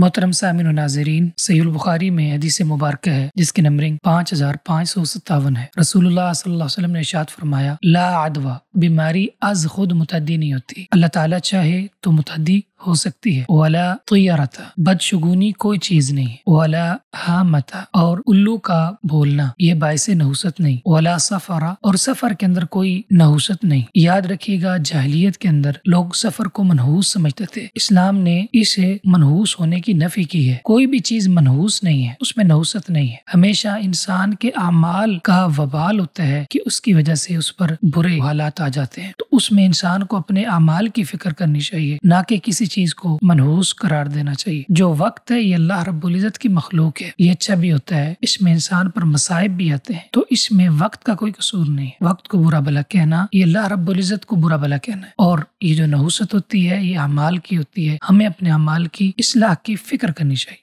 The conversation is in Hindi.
मोहतरम सामिन नाजरीन बुखारी में हदीस मुबारक है जिसकी नंबरिंग पाँच हजार पाँच सौ सत्तावन है रसूल सल्लल्लाहु ने इशाद फरमाया ला अदवा बीमारी अज खुद मुतदी नहीं होती अल्लाह ताला चाहे तो मुतदी हो सकती है वाला तैयारता बदशगुनी कोई चीज नहीं वाला हामता और उल्लू का बोलना ये बायस नहुसत नहीं वाला सफरा और सफर के अंदर कोई नहुसत नहीं याद रखिएगा जाहलीत के अंदर लोग सफर को मनहूस समझते थे इस्लाम ने इसे मनहूस होने की नफी की है कोई भी चीज मनहूस नहीं है उसमें नहुसत नहीं है हमेशा इंसान के अमाल का वबाल होता है कि उसकी वजह से उस पर बुरे हालात आ जाते हैं तो उसमें इंसान को अपने अमाल की फिक्र करनी चाहिए ना कि किसी चीज को मनहूस करार देना चाहिए जो वक्त है ये अल्लाह रबुल्जत की मखलूक है ये अच्छा भी होता है इसमें इंसान पर मसाइब भी आते हैं तो इसमें वक्त का कोई कसूर नहीं है वक्त को बुरा भला कहना ये अल्लाह रबुल्जत को बुरा भला कहना है और ये जो नहूसत होती है ये अमाल की होती है हमें अपने अमाल की इसलाह की फिक्र करनी चाहिए